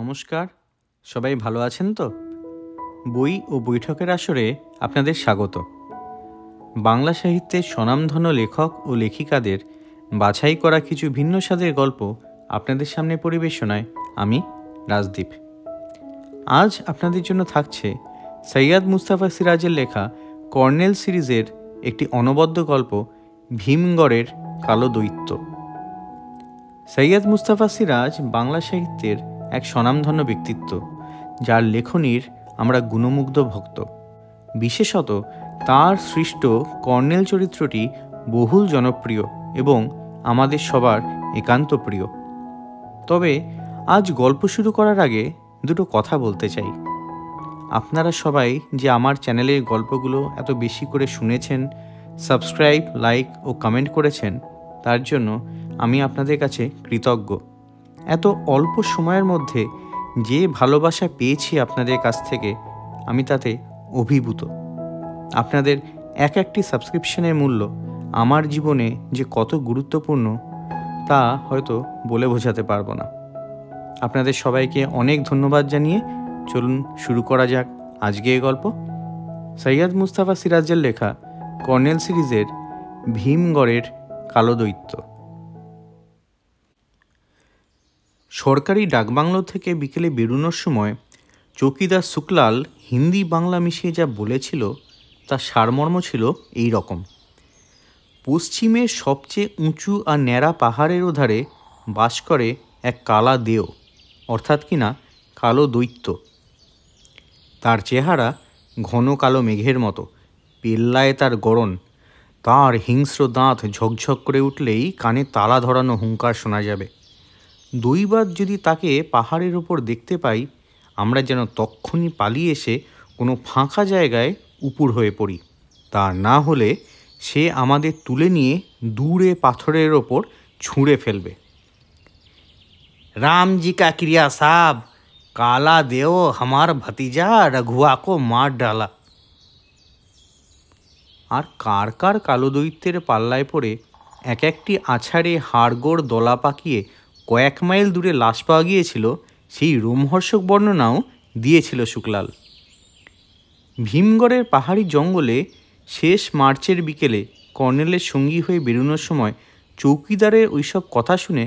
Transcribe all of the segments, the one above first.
নমস্কার সবাই ভালো আছেন তো বই ও বৈঠকের আসরে আপনাদের স্বাগত বাংলা সাহিত্যের স্বনামধন্য লেখক ও লেখিকাদের বাছাই করা কিছু ভিন্ন স্বাদের গল্প আপনাদের সামনে পরিবেশনায় আমি রাজদীপ আজ আপনাদের জন্য থাকছে সৈয়াদ মুস্তাফা সিরাজের লেখা কর্নেল সিরিজের একটি অনবদ্য গল্প ভীমগড়ের কালো দৈত্য সৈয়দ মুস্তাফা সিরাজ বাংলা সাহিত্যের এক স্বনামধন্য ব্যক্তিত্ব যার লেখনীর আমরা গুণমুগ্ধ ভক্ত বিশেষত তার সৃষ্ট কর্নেল চরিত্রটি বহুল জনপ্রিয় এবং আমাদের সবার একান্ত প্রিয় তবে আজ গল্প শুরু করার আগে দুটো কথা বলতে চাই আপনারা সবাই যে আমার চ্যানেলের গল্পগুলো এত বেশি করে শুনেছেন সাবস্ক্রাইব লাইক ও কমেন্ট করেছেন তার জন্য আমি আপনাদের কাছে কৃতজ্ঞ এত অল্প সময়ের মধ্যে যে ভালোবাসা পেয়েছি আপনাদের কাছ থেকে আমি তাতে অভিভূত আপনাদের এক একটি সাবস্ক্রিপশনের মূল্য আমার জীবনে যে কত গুরুত্বপূর্ণ তা হয়তো বলে বোঝাতে পারবো না আপনাদের সবাইকে অনেক ধন্যবাদ জানিয়ে চলুন শুরু করা যাক আজকে এ গল্প সৈয়দ মুস্তাফা সিরাজের লেখা কর্নেল সিরিজের ভীমগড়ের কালো দৈত্য সরকারি ডাকবাংলো থেকে বিকেলে বেরোনোর সময় চৌকিদার শুক্লাল হিন্দি বাংলা মিশিয়ে যা বলেছিল তার সারমর্ম ছিল এই রকম পশ্চিমের সবচেয়ে উঁচু আর ন্যাড়া পাহাড়ের ওধারে বাস করে এক কালা দেও অর্থাৎ কিনা কালো দৈত্য তার চেহারা ঘন কালো মেঘের মতো পেল্লায় তার গড়ন তার হিংস্র দাঁত ঝকঝক করে উঠলেই কানে তালা ধরানো হুঙ্কার শোনা যাবে দৈবাত যদি তাকে পাহাড়ের ওপর দেখতে পাই আমরা যেন তক্ষণি পালিয়ে এসে কোনো ফাঁকা জায়গায় উপুর হয়ে পড়ি তা না হলে সে আমাদের তুলে নিয়ে দূরে পাথরের ওপর ছুঁড়ে ফেলবে রামজি কা ক্রিয়া সাব কালা দেও হামার ভাতিজা রঘুয়া কো মার ডালা আর কার কার কালো দৈত্যের পাল্লায় পড়ে এক একটি আছাড়ে হাড়গোড় দলা পাকিয়ে কয়েক মাইল দূরে লাশ পাওয়া গিয়েছিল সেই রোমহর্ষক বর্ণনাও দিয়েছিল শুক্লাল ভীমগড়ের পাহাড়ি জঙ্গলে শেষ মার্চের বিকেলে কর্নেলের সঙ্গী হয়ে বেরোনোর সময় চৌকিদারের ওইসব কথা শুনে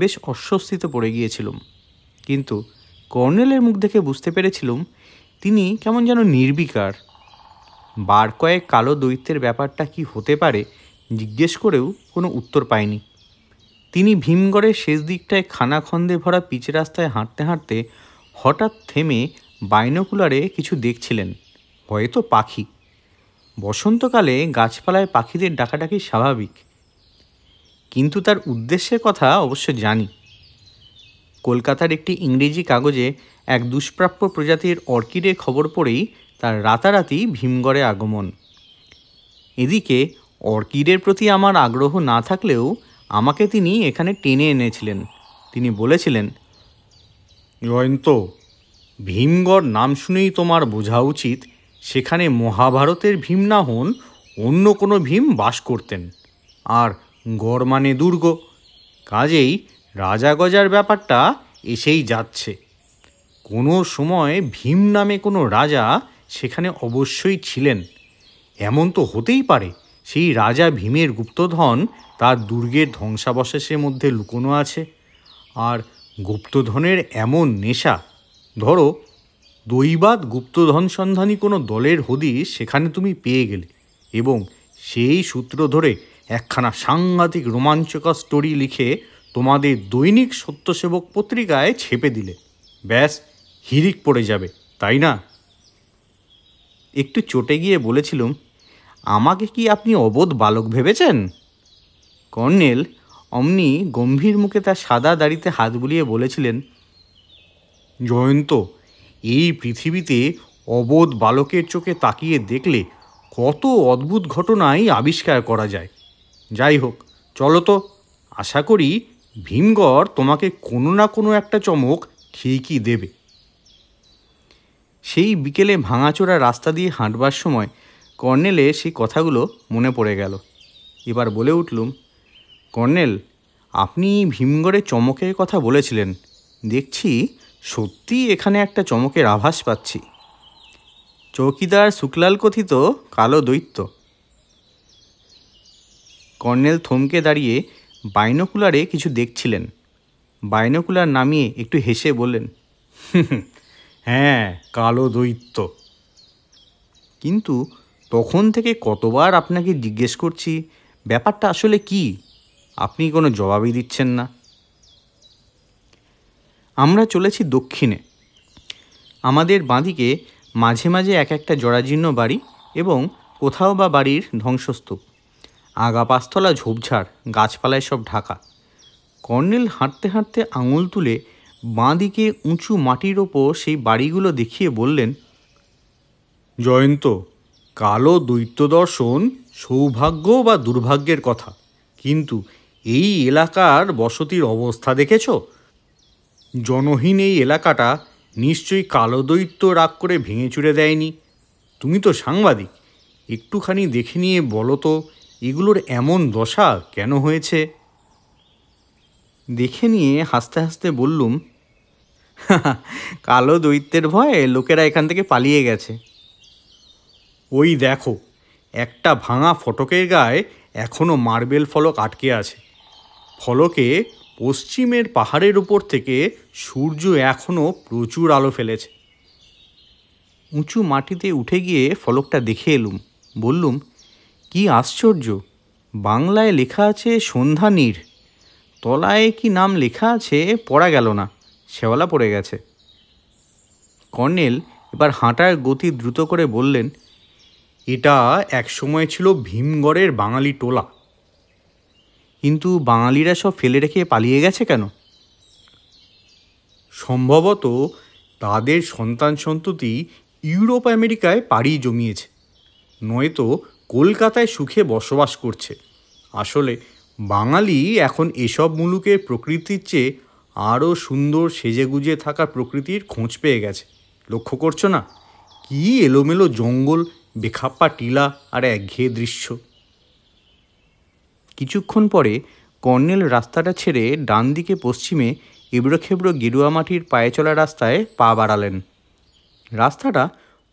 বেশ অস্বস্তিতে পড়ে গিয়েছিলাম কিন্তু কর্নেলের মুখ দেখে বুঝতে পেরেছিলাম তিনি কেমন যেন নির্বিকার বার কয়েক কালো দৈত্যের ব্যাপারটা কি হতে পারে জিজ্ঞেস করেও কোনো উত্তর পায়নি তিনি ভীমগড়ের শেষ দিকটায় খানাখন্দে ভরা পিচ রাস্তায় হাঁটতে হাঁটতে হঠাৎ থেমে বাইনোকুলারে কিছু দেখছিলেন হয়তো পাখি বসন্তকালে গাছপালায় পাখিদের ডাকাডাকি স্বাভাবিক কিন্তু তার উদ্দেশ্যের কথা অবশ্য জানি কলকাতার একটি ইংরেজি কাগজে এক দুষ্প্রাপ্য প্রজাতির অর্কিডের খবর পড়েই তার রাতারাতি ভীমগড়ে আগমন এদিকে অর্কিডের প্রতি আমার আগ্রহ না থাকলেও আমাকে তিনি এখানে টেনে এনেছিলেন তিনি বলেছিলেন জয়ন্ত ভীমগড় নাম শুনেই তোমার বোঝা উচিত সেখানে মহাভারতের ভীম না হন অন্য কোনো ভীম বাস করতেন আর গড় মানে দুর্গ কাজেই রাজা গজার ব্যাপারটা এসেই যাচ্ছে কোনো সময় ভীম নামে কোনো রাজা সেখানে অবশ্যই ছিলেন এমন তো হতেই পারে সেই রাজা ভীমের গুপ্তধন তার দুর্গের ধ্বংসাবশেষের মধ্যে লুকোনো আছে আর গুপ্তধনের এমন নেশা ধরো দৈবাদ গুপ্তধন সন্ধানী কোনো দলের হদিস সেখানে তুমি পেয়ে গেলে এবং সেই সূত্র ধরে একখানা সাংঘাতিক রোমাঞ্চকর স্টোরি লিখে তোমাদের দৈনিক সত্যসেবক পত্রিকায় ছেপে দিলে ব্যাস হিরিক পড়ে যাবে তাই না একটু চটে গিয়ে বলেছিলুম আমাকে কি আপনি অবোধ বালক ভেবেছেন কর্নেল অমনি গম্ভীর মুখে তার সাদা দাড়িতে হাত বুলিয়ে বলেছিলেন জয়ন্ত এই পৃথিবীতে অবোধ বালকের চোখে তাকিয়ে দেখলে কত অদ্ভুত ঘটনাই আবিষ্কার করা যায় যাই হোক চলো তো আশা করি ভীমগড় তোমাকে কোনো না কোনো একটা চমক ঠিকই দেবে সেই বিকেলে ভাঙাচোরা রাস্তা দিয়ে হাঁটবার সময় কর্নেলে সেই কথাগুলো মনে পড়ে গেল এবার বলে উঠলুম কর্নেল আপনি ভীমগড়ে চমকের কথা বলেছিলেন দেখছি সত্যি এখানে একটা চমকের আভাস পাচ্ছি চৌকিদার শুক্লাল কথিত কালো দৈত্য কর্নেল থমকে দাঁড়িয়ে বাইনোকুলারে কিছু দেখছিলেন বাইনকুলার নামিয়ে একটু হেসে বললেন হ্যাঁ কালো দৈত্য কিন্তু তখন থেকে কতবার আপনাকে জিজ্ঞেস করছি ব্যাপারটা আসলে কী আপনি কোনো জবাবই দিচ্ছেন না আমরা চলেছি দক্ষিণে আমাদের বাঁদিকে মাঝে মাঝে এক একটা জরাজীর্ণ বাড়ি এবং কোথাও বা বাড়ির ধ্বংসস্তূপ আগা পাঁচতলা ঝোপঝাড় গাছপালায় সব ঢাকা কর্নেল হাঁটতে হাঁটতে আঙুল তুলে বাঁদিকে উঁচু মাটির ওপর সেই বাড়িগুলো দেখিয়ে বললেন জয়ন্ত কালো দৈত্য দর্শন সৌভাগ্য বা দুর্ভাগ্যের কথা কিন্তু এই এলাকার বসতির অবস্থা দেখেছ জনহীন এই এলাকাটা নিশ্চয়ই কালো দৈত্য রাগ করে ভেঙে চুড়ে দেয়নি তুমি তো সাংবাদিক একটুখানি দেখে নিয়ে বলো তো এগুলোর এমন দশা কেন হয়েছে দেখে নিয়ে হাসতে হাসতে বললুম কালো দৈত্যের ভয়ে লোকেরা এখান থেকে পালিয়ে গেছে ওই দেখো একটা ভাঙা ফটকের গায়ে এখনও মার্বেল ফলক আটকে আছে ফলকে পশ্চিমের পাহাড়ের উপর থেকে সূর্য এখনও প্রচুর আলো ফেলেছে উঁচু মাটিতে উঠে গিয়ে ফলকটা দেখে এলুম বললুম কি আশ্চর্য বাংলায় লেখা আছে সন্ধ্যা নীর তলায় কি নাম লেখা আছে পড়া গেল না শেওলা পড়ে গেছে কর্নেল এবার হাঁটার গতি দ্রুত করে বললেন এটা একসময় ছিল ভীমগড়ের বাঙালি টোলা কিন্তু বাঙালিরা সব ফেলে রেখে পালিয়ে গেছে কেন সম্ভবত তাদের সন্তান সন্ততি ইউরোপ আমেরিকায় পাড়ি জমিয়েছে নয়তো কলকাতায় সুখে বসবাস করছে আসলে বাঙালি এখন এসব মুলুকের প্রকৃতির চেয়ে আরও সুন্দর সেজেগুজে থাকা প্রকৃতির খোঁজ পেয়ে গেছে লক্ষ্য করছো না কি এলোমেলো জঙ্গল বেখাপ্পা টিলা আর একঘেয়ে দৃশ্য কিছুক্ষণ পরে কর্নেল রাস্তাটা ছেড়ে ডান দিকে পশ্চিমে এবড়োখেবড়ো গেরুয়া মাটির পায়ে চলা রাস্তায় পা বাড়ালেন রাস্তাটা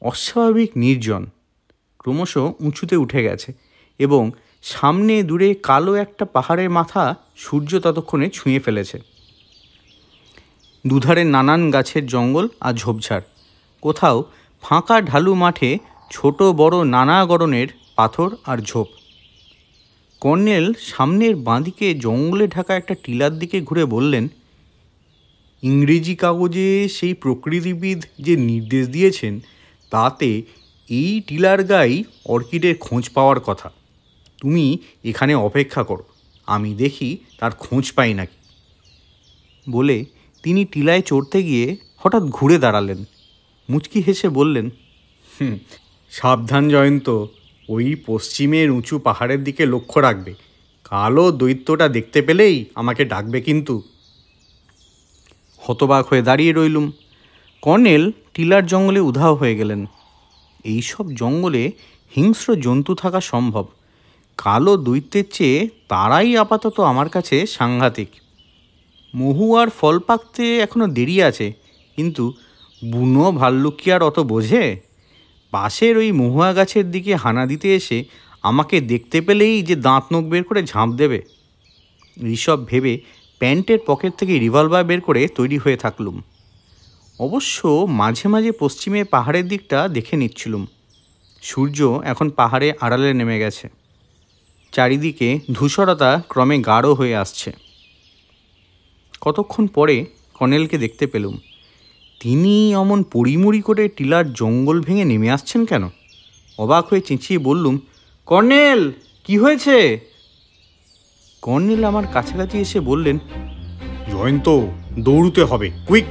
অস্বাভাবিক নির্জন ক্রমশ উঁচুতে উঠে গেছে এবং সামনে দূরে কালো একটা পাহাড়ের মাথা সূর্য ততক্ষণে ছুঁয়ে ফেলেছে দুধারে নানান গাছের জঙ্গল আর ঝোপঝাড় কোথাও ফাঁকা ঢালু মাঠে ছোট বড় নানা গরনের পাথর আর ঝোপ কর্নেল সামনের বাঁদিকে জঙ্গলে ঢাকা একটা টিলার দিকে ঘুরে বললেন ইংরেজি কাগজে সেই প্রকৃতিবিদ যে নির্দেশ দিয়েছেন তাতে এই টিলার গায়ে অর্কিডের খোঁজ পাওয়ার কথা তুমি এখানে অপেক্ষা করো আমি দেখি তার খোঁজ পাই নাকি বলে তিনি টিলায় চড়তে গিয়ে হঠাৎ ঘুরে দাঁড়ালেন মুচকি হেসে বললেন সাবধান জয়ন্ত ওই পশ্চিমের উঁচু পাহাড়ের দিকে লক্ষ্য রাখবে কালো দৈত্যটা দেখতে পেলেই আমাকে ডাকবে কিন্তু হতবাক হয়ে দাঁড়িয়ে রইলুম কর্নেল টিলার জঙ্গলে উধাও হয়ে গেলেন এইসব জঙ্গলে হিংস্র জন্তু থাকা সম্ভব কালো দৈত্যের চেয়ে তারাই আপাতত আমার কাছে সাংঘাতিক মহু আর ফল পাকতে এখনও দেরি আছে কিন্তু বুনো ভাল্লুকি আর অত বোঝে পাশের ওই মহুয়া গাছের দিকে হানা দিতে এসে আমাকে দেখতে পেলেই যে দাঁত নখ বের করে ঝাঁপ দেবে ঋষভ ভেবে প্যান্টের পকেট থেকে রিভলভার বের করে তৈরি হয়ে থাকলুম অবশ্য মাঝে মাঝে পশ্চিমে পাহাড়ের দিকটা দেখে নিচ্ছিলুম সূর্য এখন পাহাড়ে আড়ালে নেমে গেছে চারিদিকে ধূসরতা ক্রমে গাঢ় হয়ে আসছে কতক্ষণ পরে কনেলকে দেখতে পেলুম তিনি অমন পড়িমড়ি করে টিলার জঙ্গল ভেঙে নেমে আসছেন কেন অবাক হয়ে চেঁচিয়ে বললুম কর্নেল কি হয়েছে কর্নেল আমার কাছাকাছি এসে বললেন জয়ন্ত দৌড়তে হবে কুইক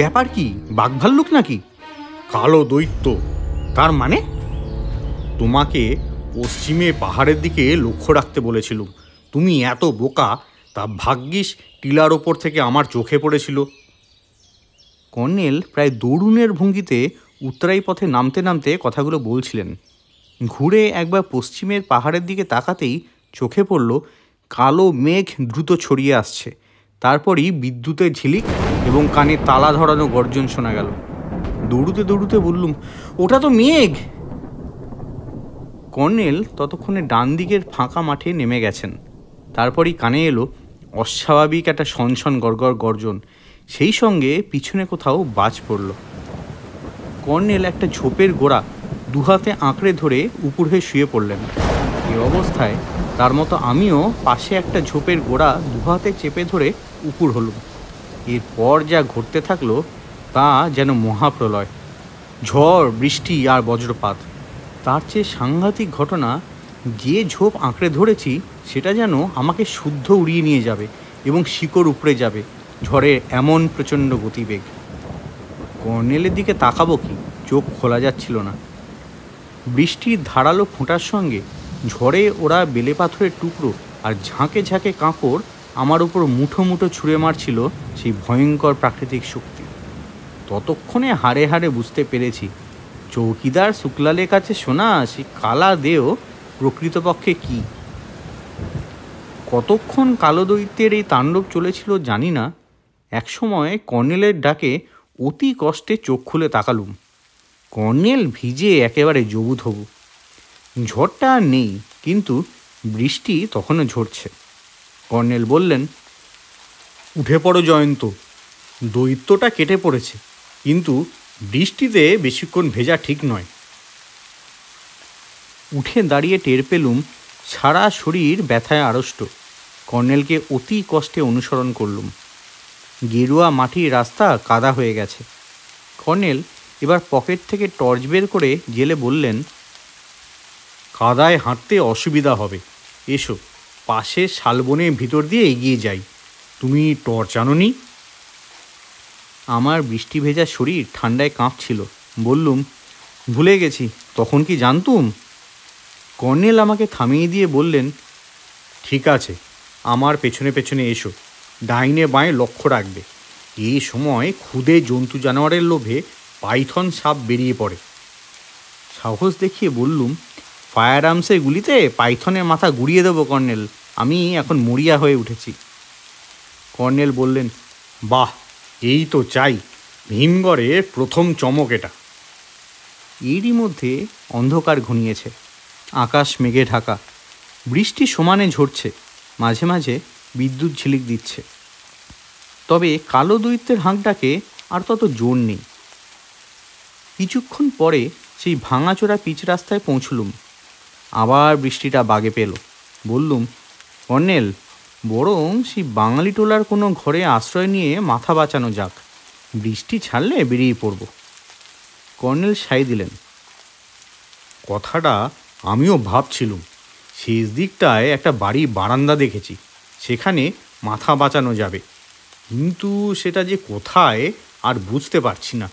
ব্যাপার কি বাঘভাল্লুক নাকি কালো দৈত্য তার মানে তোমাকে পশ্চিমে পাহাড়ের দিকে লক্ষ্য রাখতে বলেছিলুম তুমি এত বোকা তা ভাগ্যিস টিলার ওপর থেকে আমার চোখে পড়েছিল কর্নেল প্রায় দরুণের ভঙ্গিতে উত্তরাই পথে নামতে নামতে কথাগুলো বলছিলেন ঘুরে একবার পশ্চিমের পাহাড়ের দিকে তাকাতেই চোখে পড়ল কালো মেঘ দ্রুত ছড়িয়ে আসছে তারপরই বিদ্যুতের ঝিলিক এবং কানে তালা ধরানো গর্জন শোনা গেল দৌড়ুতে দৌড়ুতে বললুম ওটা তো মেঘ কর্নেল ততক্ষণে ডান দিকের ফাঁকা মাঠে নেমে গেছেন তারপরই কানে এলো অস্বাভাবিক একটা সনসন গড়গড় গর্জন সেই সঙ্গে পিছনে কোথাও বাজ পড়ল কর্নেল একটা ঝোপের গোড়া দুহাতে আঁকড়ে ধরে উপর হয়ে শুয়ে পড়লেন এ অবস্থায় তার মতো আমিও পাশে একটা ঝোপের গোড়া দুহাতে চেপে ধরে উপর হলুম এরপর যা ঘটতে থাকলো তা যেন মহাপ্রলয় ঝড় বৃষ্টি আর বজ্রপাত তার চেয়ে সাংঘাতিক ঘটনা যে ঝোপ আঁকড়ে ধরেছি সেটা যেন আমাকে শুদ্ধ উড়িয়ে নিয়ে যাবে এবং শিকড় উপড়ে যাবে ঝড়ে এমন প্রচণ্ড গতিবেগ কর্নেলের দিকে তাকাবো কি চোখ খোলা যাচ্ছিল না বৃষ্টির ধারালো ফোঁটার সঙ্গে ঝড়ে ওরা বেলে পাথরের টুকরো আর ঝাঁকে ঝাঁকে কাঁকড় আমার উপর মুঠো মুঠো ছুঁড়ে মারছিল সেই ভয়ঙ্কর প্রাকৃতিক শক্তি ততক্ষণে হাড়ে হাড়ে বুঝতে পেরেছি চৌকিদার শুক্লালের কাছে শোনা সেই কালা দেহ প্রকৃতপক্ষে কি কতক্ষণ কালো দৈত্যের এই তাণ্ডব চলেছিল জানি না একসময় কর্নেলের ডাকে অতি কষ্টে চোখ খুলে তাকালুম কর্নেল ভিজে একেবারে জবু থবু ঝড়টা আর নেই কিন্তু বৃষ্টি তখনও ঝরছে কর্নেল বললেন উঠে পড়ো জয়ন্ত দৈত্যটা কেটে পড়েছে কিন্তু বৃষ্টিতে বেশিক্ষণ ভেজা ঠিক নয় উঠে দাঁড়িয়ে টের পেলুম সারা শরীর ব্যথায় আড়ষ্ট কর্নেলকে অতি কষ্টে অনুসরণ করলুম গেরুয়া মাটির রাস্তা কাদা হয়ে গেছে কর্নেল এবার পকেট থেকে টর্চ বের করে জেলে বললেন কাদায় হাঁটতে অসুবিধা হবে এসো পাশে শালবনের ভিতর দিয়ে এগিয়ে যাই তুমি টর্চ আনোনি আমার বৃষ্টি ভেজা শরীর ঠান্ডায় কাঁপছিল বললুম ভুলে গেছি তখন কি জানতুম কর্নেল আমাকে থামিয়ে দিয়ে বললেন ঠিক আছে আমার পেছনে পেছনে এসো ডাইনে বাঁয়ে লক্ষ্য রাখবে এই সময় ক্ষুদে জন্তু জানোয়ারের লোভে পাইথন সাপ বেরিয়ে পড়ে সাহস দেখিয়ে বললুম ফায়ার আর্মসের গুলিতে পাইথনের মাথা গুড়িয়ে দেবো কর্নেল আমি এখন মরিয়া হয়ে উঠেছি কর্নেল বললেন বাহ এই তো চাই ভীমগড়ের প্রথম চমক এটা এরই মধ্যে অন্ধকার ঘনিয়েছে আকাশ মেঘে ঢাকা বৃষ্টি সমানে ঝরছে মাঝে মাঝে বিদ্যুৎ ঝিলিক দিচ্ছে তবে কালো দৈত্যের হাঁকটাকে আর তত জোর নেই কিছুক্ষণ পরে সেই ভাঙাচোরা পিচ রাস্তায় পৌঁছলুম আবার বৃষ্টিটা বাগে পেল বললুম কর্নেল বরং সেই বাঙালি টোলার কোনো ঘরে আশ্রয় নিয়ে মাথা বাঁচানো যাক বৃষ্টি ছাড়লে বেরিয়ে পড়ব কর্নেল সাই দিলেন কথাটা আমিও ভাবছিলুম শেষ দিকটায় একটা বাড়ি বারান্দা দেখেছি সেখানে মাথা বাঁচানো যাবে কিন্তু সেটা যে কোথায় আর বুঝতে পারছি না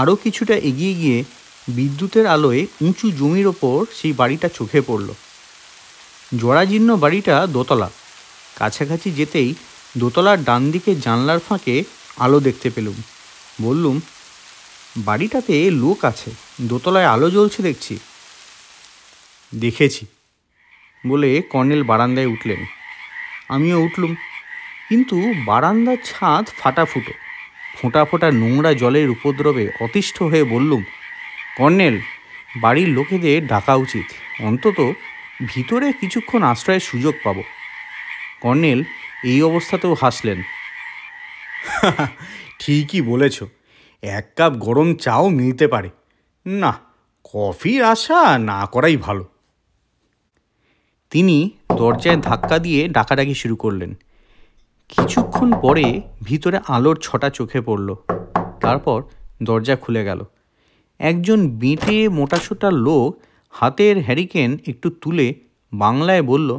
আরও কিছুটা এগিয়ে গিয়ে বিদ্যুতের আলোয় উঁচু জমির ওপর সেই বাড়িটা চোখে পড়ল জরাজীর্ণ বাড়িটা দোতলা কাছাকাছি যেতেই দোতলার ডান দিকে জানলার ফাঁকে আলো দেখতে পেলুম বললুম বাড়িটাতে লোক আছে দোতলায় আলো জ্বলছে দেখছি দেখেছি বলে কর্নেল বারান্দায় উঠলেন আমিও উঠলুম কিন্তু বারান্দার ছাদ ফাটাফুটো ফোঁটা ফোঁটা নোংরা জলের উপদ্রবে অতিষ্ঠ হয়ে বললুম কর্নেল বাড়ির লোকেদের ডাকা উচিত অন্তত ভিতরে কিছুক্ষণ আশ্রয়ের সুযোগ পাব কর্নেল এই অবস্থাতেও হাসলেন ঠিকই বলেছ এক কাপ গরম চাও মিলতে পারে না কফির আশা না করাই ভালো তিনি দরজায় ধাক্কা দিয়ে ডাকাডাকি শুরু করলেন কিছুক্ষণ পরে ভিতরে আলোর ছটা চোখে পড়ল তারপর দরজা খুলে গেল একজন বেঁটে মোটাসোটা লোক হাতের হ্যারিকেন একটু তুলে বাংলায় বলল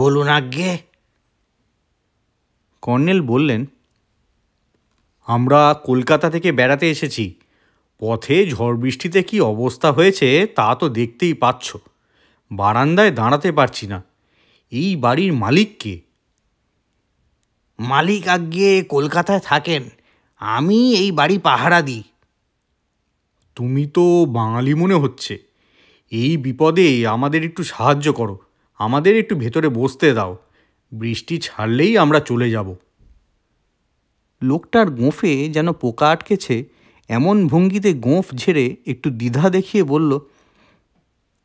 বলুন আজ্ঞে কর্নেল বললেন আমরা কলকাতা থেকে বেড়াতে এসেছি পথে ঝড় বৃষ্টিতে কি অবস্থা হয়েছে তা তো দেখতেই পাচ্ছ বারান্দায় দাঁড়াতে পারছি না এই বাড়ির মালিক কে মালিক আজ্ঞে কলকাতায় থাকেন আমি এই বাড়ি পাহারা দিই তুমি তো বাঙালি মনে হচ্ছে এই বিপদে আমাদের একটু সাহায্য করো আমাদের একটু ভেতরে বসতে দাও বৃষ্টি ছাড়লেই আমরা চলে যাব লোকটার গোঁফে যেন পোকা আটকেছে এমন ভঙ্গিতে গোঁফ ঝেড়ে একটু দ্বিধা দেখিয়ে বলল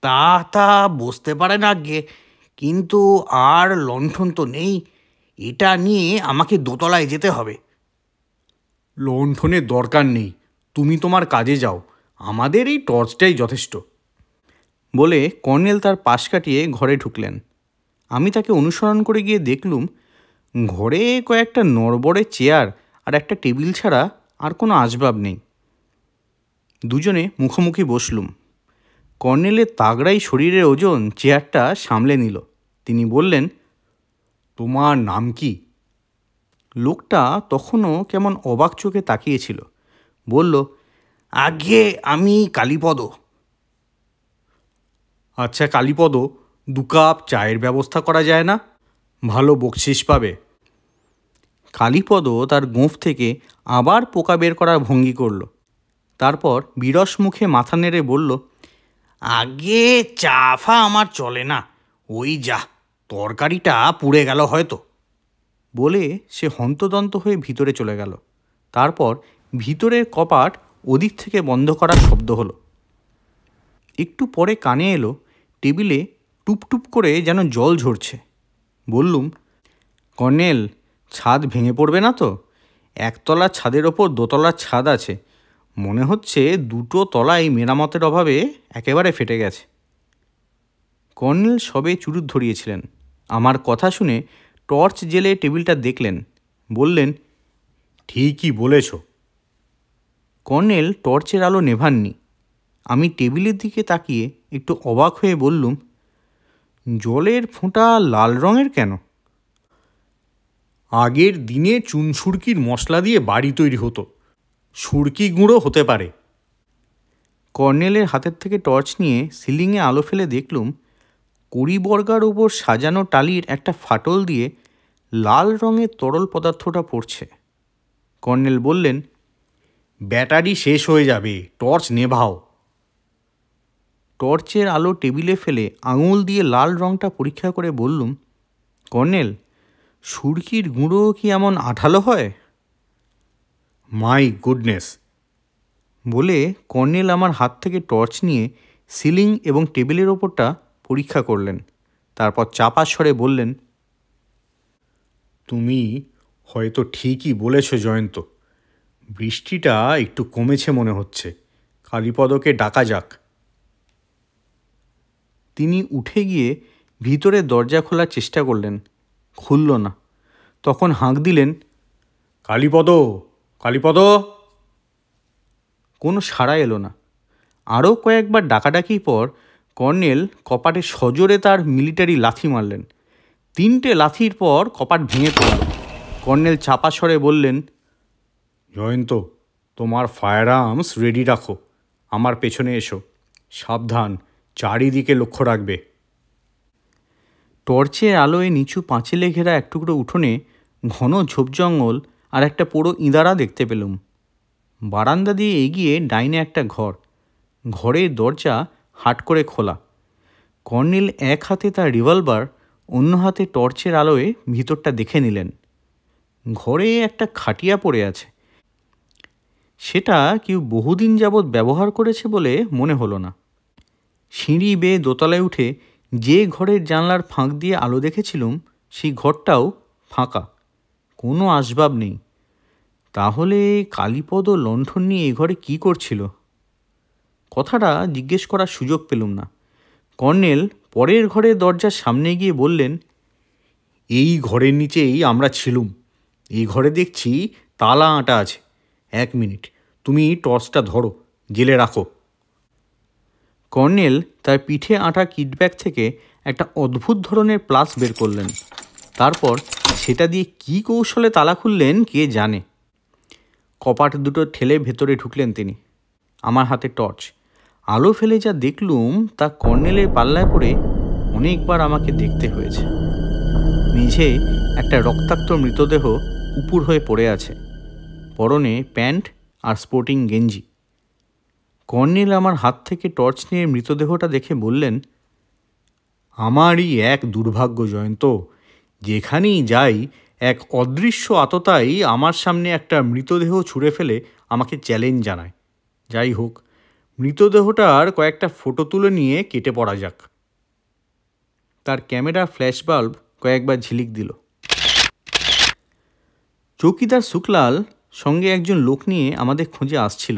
তা তা বুঝতে পারে না আগে কিন্তু আর লণ্ঠন তো নেই এটা নিয়ে আমাকে দোতলায় যেতে হবে লণ্ঠনের দরকার নেই তুমি তোমার কাজে যাও আমাদের এই টর্চটাই যথেষ্ট বলে কর্নেল তার পাশ কাটিয়ে ঘরে ঢুকলেন আমি তাকে অনুসরণ করে গিয়ে দেখলুম ঘরে কয়েকটা নড়বড়ে চেয়ার আর একটা টেবিল ছাড়া আর কোনো আসবাব নেই দুজনে মুখোমুখি বসলুম কর্নেলের তাগড়াই শরীরের ওজন চেয়ারটা সামলে নিল তিনি বললেন তোমার নাম কি লোকটা তখনও কেমন অবাক চোখে তাকিয়েছিল বলল আগে আমি কালীপদ আচ্ছা কালীপদ দু কাপ চায়ের ব্যবস্থা করা যায় না ভালো বকশিস পাবে কালীপদ তার গোঁফ থেকে আবার পোকা বের করার ভঙ্গি করল তারপর বিরস মুখে মাথা নেড়ে বলল আগে চা ফা আমার চলে না ওই যা তরকারিটা পুড়ে গেল হয়তো বলে সে হন্তদন্ত হয়ে ভিতরে চলে গেল তারপর ভিতরের কপাট ওদিক থেকে বন্ধ করার শব্দ হলো একটু পরে কানে এলো টেবিলে টুপটুপ করে যেন জল ঝরছে বললুম কর্নেল ছাদ ভেঙে পড়বে না তো একতলা ছাদের ওপর দোতলার ছাদ আছে মনে হচ্ছে দুটো তলাই মেরামতের অভাবে একেবারে ফেটে গেছে কর্নেল সবে চুরুত ধরিয়েছিলেন আমার কথা শুনে টর্চ জেলে টেবিলটা দেখলেন বললেন ঠিকই বলেছ কর্নেল টর্চের আলো নেভাননি আমি টেবিলের দিকে তাকিয়ে একটু অবাক হয়ে বললুম জলের ফোঁটা লাল রঙের কেন আগের দিনে চুনসুরকির মশলা দিয়ে বাড়ি তৈরি হতো সুরকি গুঁড়ো হতে পারে কর্নেলের হাতের থেকে টর্চ নিয়ে সিলিংয়ে আলো ফেলে দেখলুম কুড়ি বর্গার উপর সাজানো টালির একটা ফাটল দিয়ে লাল রঙের তরল পদার্থটা পড়ছে কর্নেল বললেন ব্যাটারি শেষ হয়ে যাবে টর্চ নেভাও টর্চের আলো টেবিলে ফেলে আঙুল দিয়ে লাল রঙটা পরীক্ষা করে বললুম কর্নেল সুরকির গুঁড়ো কি এমন আঠালো হয় মাই গুডনেস বলে কর্নেল আমার হাত থেকে টর্চ নিয়ে সিলিং এবং টেবিলের ওপরটা পরীক্ষা করলেন তারপর চাপা স্বরে বললেন তুমি হয়তো ঠিকই বলেছ জয়ন্ত বৃষ্টিটা একটু কমেছে মনে হচ্ছে কালীপদকে ডাকা যাক তিনি উঠে গিয়ে ভিতরে দরজা খোলার চেষ্টা করলেন খুলল না তখন হাঁক দিলেন কালীপদ কালীপদ কোনো সাড়া এলো না আরও কয়েকবার ডাকাডাকির পর কর্নেল কপাটে সজোরে তার মিলিটারি লাথি মারলেন তিনটে লাথির পর কপাট ভেঙে পড়ল কর্নেল চাপা বললেন জয়ন্ত তোমার ফায়ার আর্মস রেডি রাখো আমার পেছনে এসো সাবধান চারিদিকে লক্ষ্য রাখবে টর্চের আলোয় নিচু পাঁচিলে ঘেরা এক টুকরো উঠোনে ঘন ঝোপজঙ্গল আর একটা পুরো ইঁদারা দেখতে পেলুম বারান্দা দিয়ে এগিয়ে ডাইনে একটা ঘর ঘরের দরজা হাট করে খোলা কর্নেল এক হাতে তার রিভলভার অন্য হাতে টর্চের আলোয় ভিতরটা দেখে নিলেন ঘরে একটা খাটিয়া পড়ে আছে সেটা কেউ বহুদিন যাবৎ ব্যবহার করেছে বলে মনে হলো না সিঁড়ি বেয়ে দোতলায় উঠে যে ঘরের জানলার ফাঁক দিয়ে আলো দেখেছিলুম সেই ঘরটাও ফাঁকা কোনো আসবাব নেই তাহলে কালীপদ লণ্ঠন নিয়ে এ ঘরে কী করছিল কথাটা জিজ্ঞেস করার সুযোগ পেলুম না কর্নেল পরের ঘরে দরজার সামনে গিয়ে বললেন এই ঘরের নিচেই আমরা ছিলুম এই ঘরে দেখছি তালা আঁটা আছে এক মিনিট তুমি টর্চটা ধরো জেলে রাখো কর্নেল তার পিঠে আঁটা কিটব্যাগ থেকে একটা অদ্ভুত ধরনের প্লাস বের করলেন তারপর সেটা দিয়ে কি কৌশলে তালা খুললেন কে জানে কপাট দুটো ঠেলে ভেতরে ঢুকলেন তিনি আমার হাতে টর্চ আলো ফেলে যা দেখলুম তা কর্নেলের পাল্লায় পড়ে অনেকবার আমাকে দেখতে হয়েছে মেঝে একটা রক্তাক্ত মৃতদেহ উপুর হয়ে পড়ে আছে পরনে প্যান্ট আর স্পোর্টিং গেঞ্জি কর্নেল আমার হাত থেকে টর্চ নিয়ে মৃতদেহটা দেখে বললেন আমারই এক দুর্ভাগ্য জয়ন্ত যেখানেই যাই এক অদৃশ্য আততাই আমার সামনে একটা মৃতদেহ ছুঁড়ে ফেলে আমাকে চ্যালেঞ্জ জানায় যাই হোক মৃতদেহটার কয়েকটা ফটো তুলে নিয়ে কেটে পড়া যাক তার ক্যামেরা ফ্ল্যাশ বাল্ব কয়েকবার ঝিলিক দিল চৌকিদার শুক্লাল সঙ্গে একজন লোক নিয়ে আমাদের খুঁজে আসছিল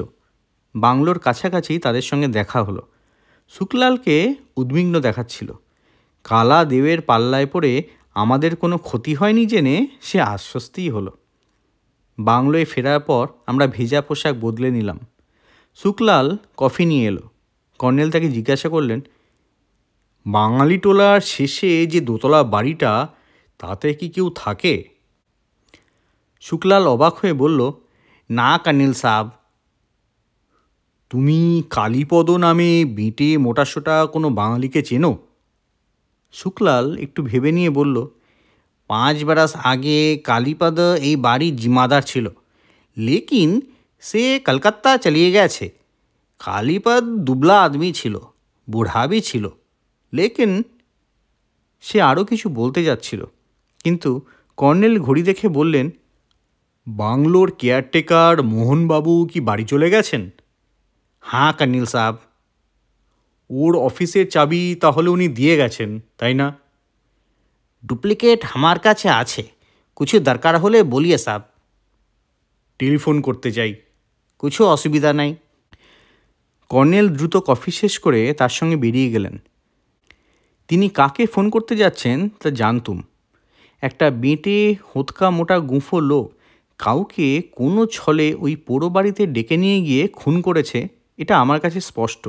বাংলোর কাছাকাছি তাদের সঙ্গে দেখা হলো শুক্লালকে উদ্বিগ্ন দেখাচ্ছিল কালা দেবের পাল্লায় পড়ে আমাদের কোনো ক্ষতি হয়নি জেনে সে আশ্বস্তিই হলো বাংলোয় ফেরার পর আমরা ভেজা পোশাক বদলে নিলাম শুকলাল কফি নিয়ে এলো কর্নেল তাকে জিজ্ঞাসা করলেন বাঙালি টোলার শেষে যে দোতলা বাড়িটা তাতে কি কেউ থাকে শুক্লাল অবাক হয়ে বলল না কর্নেল সাব তুমি কালীপদ নামে বেঁটে মোটাসোটা কোনো বাঙালিকে চেনো শুক্লাল একটু ভেবে নিয়ে বলল পাঁচ বারাস আগে কালীপদ এই বাড়ির জিম্মাদার ছিল লেকিন সে কলকাতা চালিয়ে গেছে কালীপদ দুবলা আদমি ছিল বুড়াবি ছিল লেকিন সে আরও কিছু বলতে যাচ্ছিল কিন্তু কর্নেল ঘড়ি দেখে বললেন বাংলোর কেয়ারটেকার মোহনবাবু কি বাড়ি চলে গেছেন হ্যাঁ কর্নেল সাহেব ওর অফিসের চাবি তাহলে উনি দিয়ে গেছেন তাই না ডুপ্লিকেট আমার কাছে আছে কিছু দরকার হলে বলিয়ে সাব টেলিফোন করতে চাই কিছু অসুবিধা নাই কর্নেল দ্রুত কফি শেষ করে তার সঙ্গে বেরিয়ে গেলেন তিনি কাকে ফোন করতে যাচ্ছেন তা জানতুম একটা বেঁটে হোতকা মোটা গুঁফো লোক কাউকে কোনো ছলে ওই পোড়ো বাড়িতে ডেকে নিয়ে গিয়ে খুন করেছে এটা আমার কাছে স্পষ্ট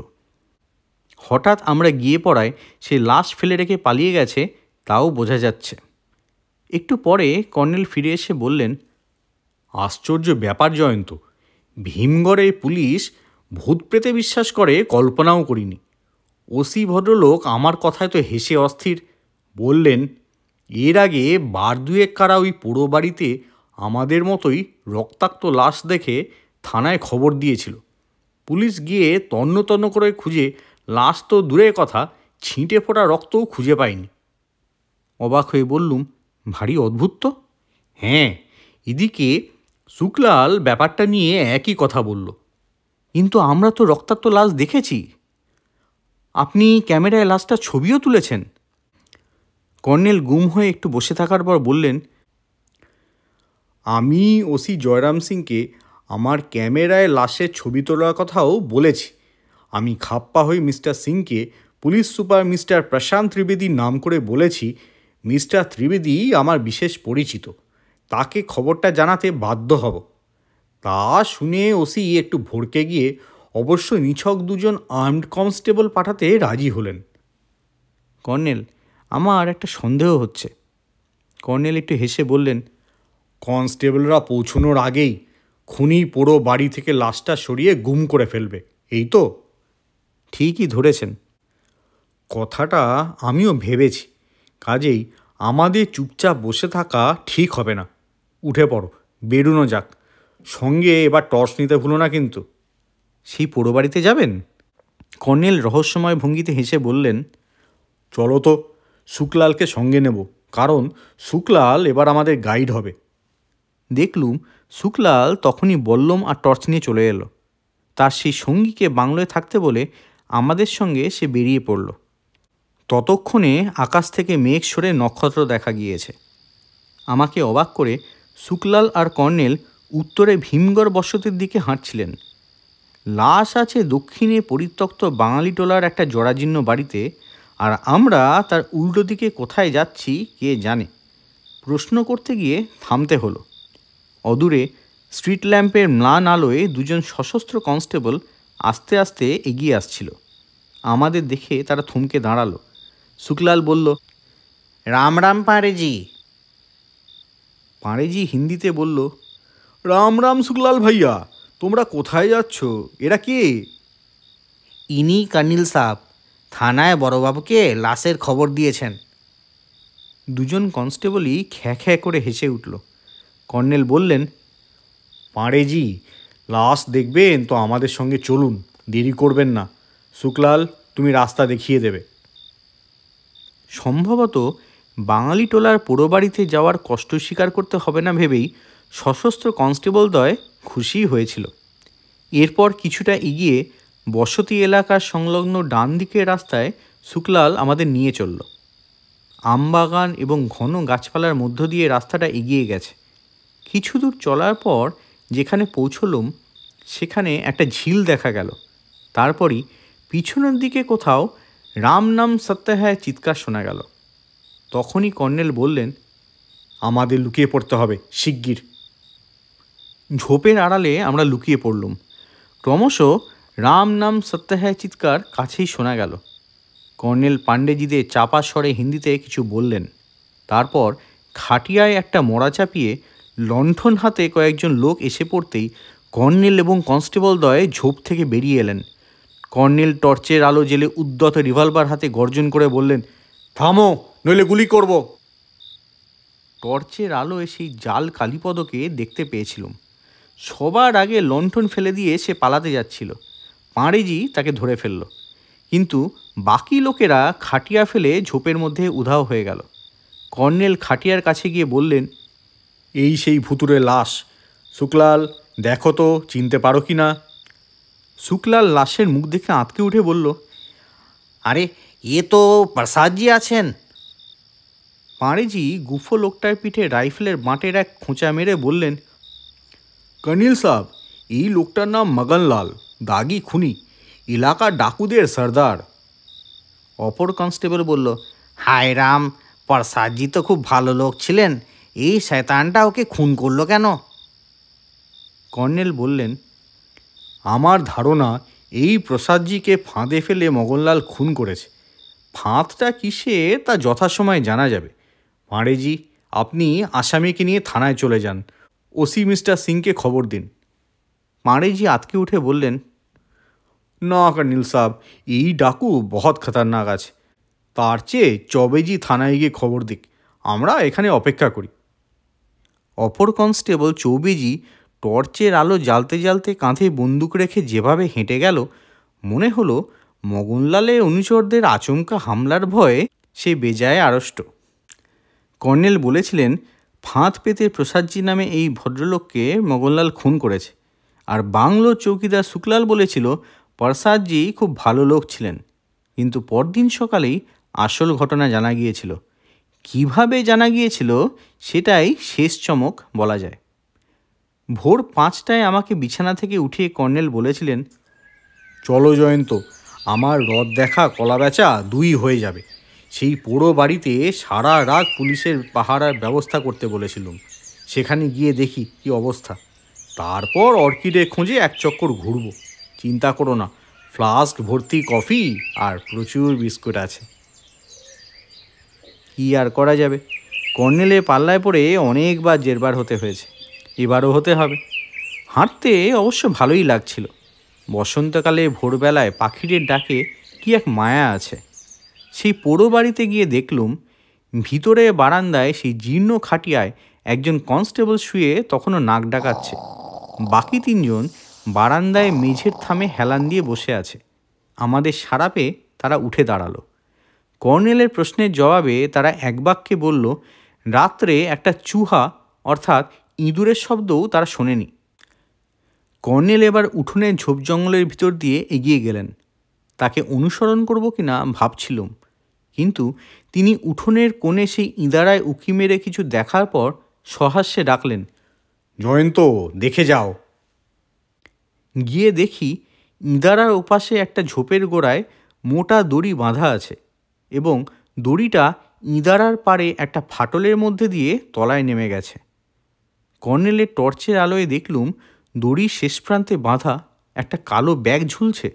হঠাৎ আমরা গিয়ে পড়ায় সে লাশ ফেলে রেখে পালিয়ে গেছে তাও বোঝা যাচ্ছে একটু পরে কর্নেল ফিরে এসে বললেন আশ্চর্য ব্যাপার জয়ন্ত ভীমগড়ের পুলিশ ভূতপ্রেতে বিশ্বাস করে কল্পনাও করিনি ওসি ভদ্রলোক আমার কথায় তো হেসে অস্থির বললেন এর আগে বার দুয়েক কারা ওই পোড়ো বাড়িতে আমাদের মতোই রক্তাক্ত লাশ দেখে থানায় খবর দিয়েছিল পুলিশ গিয়ে তন্ন তন্ন করে খুঁজে লাশ তো দূরের কথা ছিঁটে ফোটা রক্তও খুঁজে পাইনি অবাক হয়ে বললুম ভারী অদ্ভুত তো হ্যাঁ এদিকে শুক্লাল ব্যাপারটা নিয়ে একই কথা বলল কিন্তু আমরা তো রক্তাক্ত লাশ দেখেছি আপনি ক্যামেরায় লাশটা ছবিও তুলেছেন কর্নেল গুম হয়ে একটু বসে থাকার পর বললেন আমি ওসি জয়রাম সিংকে আমার ক্যামেরায় লাশের ছবি তোলার কথাও বলেছি আমি খাপ্পা হয়ে মিস্টার সিংকে পুলিশ সুপার মিস্টার প্রশান্ত ত্রিবেদীর নাম করে বলেছি মিস্টার ত্রিবেদী আমার বিশেষ পরিচিত তাকে খবরটা জানাতে বাধ্য হব তা শুনে ওসি একটু ভড়কে গিয়ে অবশ্য নিছক দুজন আর্মড কনস্টেবল পাঠাতে রাজি হলেন কর্নেল আমার একটা সন্দেহ হচ্ছে কর্নেল একটু হেসে বললেন কনস্টেবলরা পৌঁছনোর আগেই খুনি পুরো বাড়ি থেকে লাশটা সরিয়ে গুম করে ফেলবে এই তো ঠিকই ধরেছেন কথাটা আমিও ভেবেছি কাজেই আমাদের চুপচাপ বসে থাকা ঠিক হবে না উঠে পড়ো বেরুনো যাক সঙ্গে এবার টর্চ নিতে ভুলো না কিন্তু সেই পোড়োবাড়িতে বাড়িতে যাবেন কর্নেল রহস্যময় ভঙ্গিতে হেসে বললেন চলো তো শুক্লালকে সঙ্গে নেব কারণ শুক্লাল এবার আমাদের গাইড হবে দেখলুম শুক্লাল তখনই বল্লম আর টর্চ নিয়ে চলে এলো তার সেই সঙ্গীকে বাংলোয় থাকতে বলে আমাদের সঙ্গে সে বেরিয়ে পড়ল ততক্ষণে আকাশ থেকে মেঘ সরে নক্ষত্র দেখা গিয়েছে আমাকে অবাক করে শুক্লাল আর কর্নেল উত্তরে ভীমগড় বসতির দিকে হাঁটছিলেন লাশ আছে দক্ষিণে পরিত্যক্ত বাঙালি টোলার একটা জরাজীর্ণ বাড়িতে আর আমরা তার উল্টো দিকে কোথায় যাচ্ছি কে জানে প্রশ্ন করতে গিয়ে থামতে হলো অদূরে স্ট্রিট ল্যাম্পের ম্লান আলোয় দুজন সশস্ত্র কনস্টেবল আস্তে আস্তে এগিয়ে আসছিল আমাদের দেখে তারা থমকে দাঁড়ালো শুক্লাল বলল রাম রাম পাঁড়েজি পাঁড়েজি হিন্দিতে বলল রাম রাম শুক্লাল ভাইয়া তোমরা কোথায় যাচ্ছ এরা কে ইনি কানিল সাহ থানায় বড়বাবুকে লাশের খবর দিয়েছেন দুজন কনস্টেবলই খ্যা খ্যা করে হেসে উঠল কর্নেল বললেন পাঁড়েজি লাশ দেখবেন তো আমাদের সঙ্গে চলুন দেরি করবেন না শুক্লাল তুমি রাস্তা দেখিয়ে দেবে সম্ভবত বাঙালি টোলার পুরো বাড়িতে যাওয়ার কষ্ট স্বীকার করতে হবে না ভেবেই সশস্ত্র কনস্টেবলদ্বয় খুশি হয়েছিল এরপর কিছুটা এগিয়ে বসতি এলাকার সংলগ্ন ডান দিকের রাস্তায় শুক্লাল আমাদের নিয়ে চলল আমবাগান এবং ঘন গাছপালার মধ্য দিয়ে রাস্তাটা এগিয়ে গেছে কিছু দূর চলার পর যেখানে পৌঁছলুম সেখানে একটা ঝিল দেখা গেল তারপরই পিছনের দিকে কোথাও রাম নাম সত্যাহায় চিৎকার শোনা গেল তখনই কর্নেল বললেন আমাদের লুকিয়ে পড়তে হবে শিগগির ঝোপের আড়ালে আমরা লুকিয়ে পড়লুম ক্রমশ রাম নাম সত্যাহায় চিৎকার কাছেই শোনা গেল কর্নেল পাণ্ডেজিদের চাপা স্বরে হিন্দিতে কিছু বললেন তারপর খাটিয়ায় একটা মোড়া চাপিয়ে লণ্ঠন হাতে কয়েকজন লোক এসে পড়তেই কর্নেল এবং কনস্টেবল দয়ে ঝোপ থেকে বেরিয়ে এলেন কর্নেল টর্চের আলো জেলে উদ্যত রিভলভার হাতে গর্জন করে বললেন থামো নইলে গুলি করব টর্চের আলো এসে জাল কালীপদকে দেখতে পেয়েছিলুম সবার আগে লণ্ঠন ফেলে দিয়ে সে পালাতে যাচ্ছিল পাঁড়েজি তাকে ধরে ফেলল কিন্তু বাকি লোকেরা খাটিয়া ফেলে ঝোপের মধ্যে উধাও হয়ে গেল কর্নেল খাটিয়ার কাছে গিয়ে বললেন এই সেই ভুতুরে লাশ শুক্লাল দেখো তো চিনতে পারো কি না শুক্লাল লাশের মুখ দেখে আঁতকে উঠে বলল আরে এ তো প্রসাদজি আছেন পাঁড়েজি গুফো লোকটার পিঠে রাইফেলের বাঁটের এক খোঁচা মেরে বললেন কনিল সাহ এই লোকটার নাম মগনলাল দাগি খুনি এলাকার ডাকুদের সর্দার অপর কনস্টেবল বলল হায় রাম প্রসাদজি তো খুব ভালো লোক ছিলেন এই শ্যাতানটা ওকে খুন করলো কেন কর্নেল বললেন আমার ধারণা এই প্রসাদজিকে ফাঁদে ফেলে মগনলাল খুন করেছে ফাঁদটা কিসে তা যথাসময়ে জানা যাবে মারেজি আপনি আসামিকে নিয়ে থানায় চলে যান ওসি মিস্টার সিংকে খবর দিন মারেজি আতকে উঠে বললেন না কর্নিল সাহ এই ডাকু বহৎ খতরনাক আছে তার চেয়ে চবেজি থানায় গিয়ে খবর দিক আমরা এখানে অপেক্ষা করি অপর কনস্টেবল চৌবেজি টর্চের আলো জ্বালতে জ্বালতে কাঁধে বন্দুক রেখে যেভাবে হেঁটে গেল মনে হলো মগনলালের অনুচরদের আচমকা হামলার ভয়ে সে বেজায় আড়ষ্ট কর্নেল বলেছিলেন ফাঁদ পেতে প্রসাদজি নামে এই ভদ্রলোককে মগনলাল খুন করেছে আর বাংলো চৌকিদার শুক্লাল বলেছিল প্রসাদজি খুব ভালো লোক ছিলেন কিন্তু পরদিন সকালেই আসল ঘটনা জানা গিয়েছিল কিভাবে জানা গিয়েছিল সেটাই শেষ চমক বলা যায় ভোর পাঁচটায় আমাকে বিছানা থেকে উঠিয়ে কর্নেল বলেছিলেন চলো জয়ন্ত আমার রদ দেখা কলা বেচা দুই হয়ে যাবে সেই পোড়ো বাড়িতে সারা রাত পুলিশের পাহারার ব্যবস্থা করতে বলেছিলুম সেখানে গিয়ে দেখি কি অবস্থা তারপর অর্কিডে খুঁজে এক চক্কর ঘুরবো চিন্তা করো না ফ্লাস্ক ভর্তি কফি আর প্রচুর বিস্কুট আছে কী আর করা যাবে কর্নেলে পাল্লায় পড়ে অনেকবার জেরবার হতে হয়েছে এবারও হতে হবে হাঁটতে অবশ্য ভালোই লাগছিল বসন্তকালে ভোরবেলায় পাখিদের ডাকে কি এক মায়া আছে সেই পোড়ো বাড়িতে গিয়ে দেখলুম ভিতরে বারান্দায় সেই জীর্ণ খাটিয়ায় একজন কনস্টেবল শুয়ে তখনও নাক ডাকাচ্ছে বাকি তিনজন বারান্দায় মেঝের থামে হেলান দিয়ে বসে আছে আমাদের সারাপে তারা উঠে দাঁড়ালো কর্নেলের প্রশ্নের জবাবে তারা এক বাক্যে বলল রাত্রে একটা চুহা অর্থাৎ ইঁদুরের শব্দও তারা শোনেনি কর্নেল এবার উঠোনে ঝোপ জঙ্গলের ভিতর দিয়ে এগিয়ে গেলেন তাকে অনুসরণ করব কি না ভাবছিলুম কিন্তু তিনি উঠোনের কোণে সেই ইঁদারায় উঁকি মেরে কিছু দেখার পর সহাস্যে ডাকলেন জয়ন্ত দেখে যাও গিয়ে দেখি ইঁদারার ওপাশে একটা ঝোপের গোড়ায় মোটা দড়ি বাঁধা আছে এবং দড়িটা ইঁদারার পাড়ে একটা ফাটলের মধ্যে দিয়ে তলায় নেমে গেছে কর্নেলের টর্চের আলোয় দেখলুম দড়ির শেষ প্রান্তে বাঁধা একটা কালো ব্যাগ ঝুলছে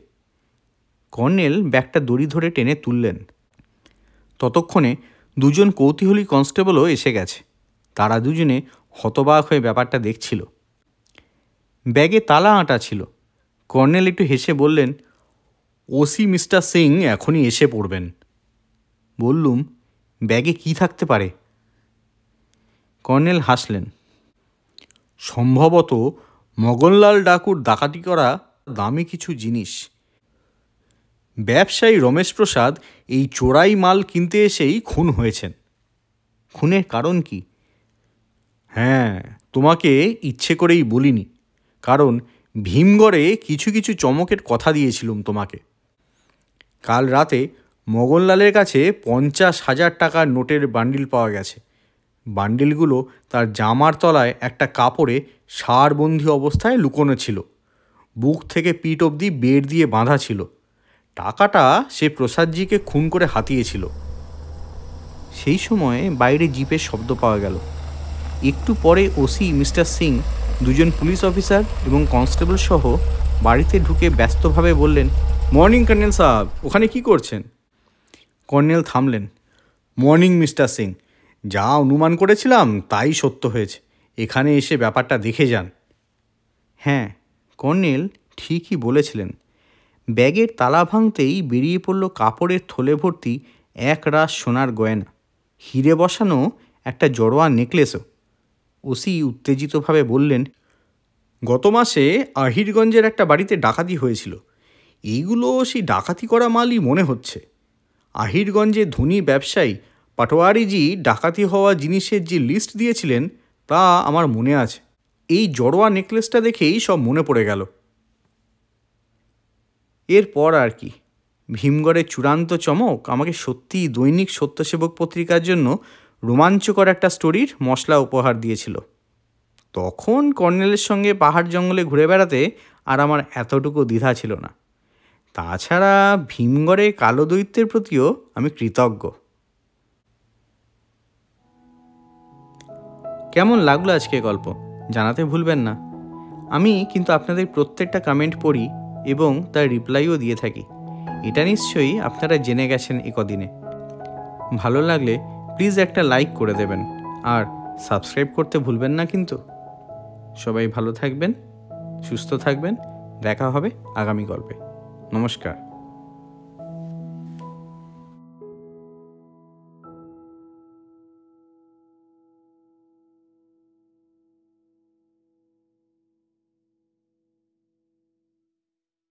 কর্নেল ব্যাগটা দড়ি ধরে টেনে তুললেন ততক্ষণে দুজন কৌতূহলী কনস্টেবলও এসে গেছে তারা দুজনে হতবাক হয়ে ব্যাপারটা দেখছিল ব্যাগে তালা আঁটা ছিল কর্নেল একটু হেসে বললেন ওসি মিস্টার সিং এখনই এসে পড়বেন বললুম ব্যাগে কি থাকতে পারে কর্নেল হাসলেন সম্ভবত মগনলাল ডাকুর ডাকাতি করা দামি কিছু জিনিস ব্যবসায়ী রমেশ প্রসাদ এই চোরাই মাল কিনতে এসেই খুন হয়েছেন খুনের কারণ কি হ্যাঁ তোমাকে ইচ্ছে করেই বলিনি কারণ ভীমগড়ে কিছু কিছু চমকের কথা দিয়েছিলুম তোমাকে কাল রাতে মগনলালের কাছে পঞ্চাশ হাজার টাকার নোটের বান্ডিল পাওয়া গেছে বান্ডিলগুলো তার জামার তলায় একটা কাপড়ে সারবন্দি অবস্থায় লুকোনো ছিল বুক থেকে পিট অবধি বেড় দিয়ে বাঁধা ছিল টাকাটা সে প্রসাদজিকে খুন করে হাতিয়েছিল সেই সময়ে বাইরে জিপের শব্দ পাওয়া গেল একটু পরে ওসি মিস্টার সিং দুজন পুলিশ অফিসার এবং কনস্টেবল সহ বাড়িতে ঢুকে ব্যস্তভাবে বললেন মর্নিং কর্নেল সাহাব ওখানে কি করছেন কর্নেল থামলেন মর্নিং মিস্টার সিং যা অনুমান করেছিলাম তাই সত্য হয়েছে এখানে এসে ব্যাপারটা দেখে যান হ্যাঁ কর্নেল ঠিকই বলেছিলেন ব্যাগের তালা ভাঙতেই বেরিয়ে পড়ল কাপড়ের থলে ভর্তি এক রাস সোনার গয়না হিরে বসানো একটা জড়োয়া নেকলেসও ওসি উত্তেজিতভাবে বললেন গত মাসে আহিরগঞ্জের একটা বাড়িতে ডাকাতি হয়েছিল এইগুলো সেই ডাকাতি করা মালই মনে হচ্ছে আহিরগঞ্জে ধনী ব্যবসায়ী পাটোয়ারিজি ডাকাতি হওয়া জিনিসের যে লিস্ট দিয়েছিলেন তা আমার মনে আছে এই জড়োয়া নেকলেসটা দেখেই সব মনে পড়ে গেল এরপর আর কি ভীমগড়ের চূড়ান্ত চমক আমাকে সত্যিই দৈনিক সত্যসেবক পত্রিকার জন্য রোমাঞ্চকর একটা স্টোরির মশলা উপহার দিয়েছিল তখন কর্নেলের সঙ্গে পাহাড় জঙ্গলে ঘুরে বেড়াতে আর আমার এতটুকু দ্বিধা ছিল না তাছাড়া ভীমগড়ে কালো দৈত্যের প্রতিও আমি কৃতজ্ঞ কেমন লাগলো আজকে গল্প জানাতে ভুলবেন না আমি কিন্তু আপনাদের প্রত্যেকটা কমেন্ট পড়ি এবং তার রিপ্লাইও দিয়ে থাকি এটা নিশ্চয়ই আপনারা জেনে গেছেন একদিনে ভালো লাগলে প্লিজ একটা লাইক করে দেবেন আর সাবস্ক্রাইব করতে ভুলবেন না কিন্তু সবাই ভালো থাকবেন সুস্থ থাকবেন দেখা হবে আগামী গল্পে Namaskar.